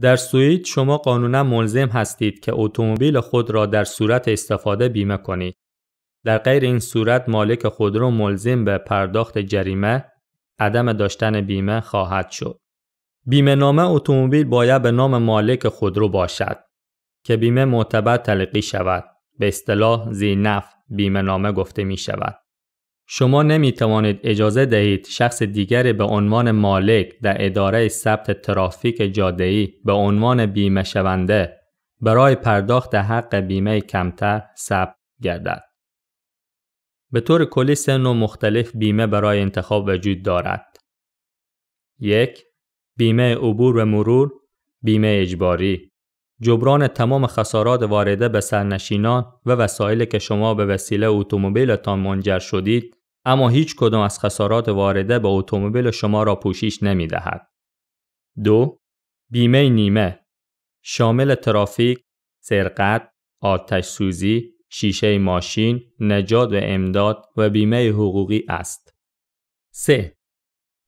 در سوئید شما قانونا ملزم هستید که اتومبیل خود را در صورت استفاده بیمه کنید. در غیر این صورت مالک خودرو ملزم به پرداخت جریمه عدم داشتن بیمه خواهد شد. بیمه نامه اتومبیل باید به نام مالک خودرو باشد که بیمه معتبر تلقی شود. به اصطلاح زینف بیمه نامه گفته می شود. شما نمی توانید اجازه دهید شخص دیگری به عنوان مالک در اداره ثبت ترافیک ای به عنوان بیمه شونده برای پرداخت حق بیمه کمتر ثبت گردد. به طور کلی سه نوع مختلف بیمه برای انتخاب وجود دارد. یک بیمه عبور و مرور، بیمه اجباری، جبران تمام خسارات وارده به سرنشینان و وسایلی که شما به وسیله اتومبیلتان منجر شدید اما هیچ کدام از خسارات وارده به اتومبیل شما را پوشش نمی دهد. دو بیمه نیمه شامل ترافیک، سرقت، آتش سوزی، شیشه ماشین، نجات و امداد و بیمه حقوقی است. 3.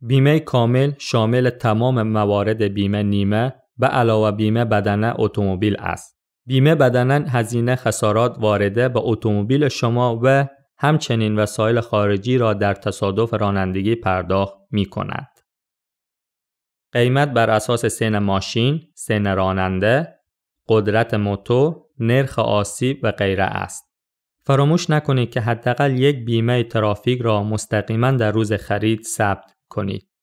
بیمه کامل شامل تمام موارد بیمه نیمه به علاوه بیمه بدنه اتومبیل است. بیمه بدنن هزینه خسارات وارده به اتومبیل شما و همچنین وسایل خارجی را در تصادف رانندگی پرداخت می کند. قیمت بر اساس سن ماشین، سن راننده، قدرت موتور، نرخ آسیب و غیره است. فراموش نکنید که حداقل یک بیمه ترافیک را مستقیما در روز خرید ثبت کنید.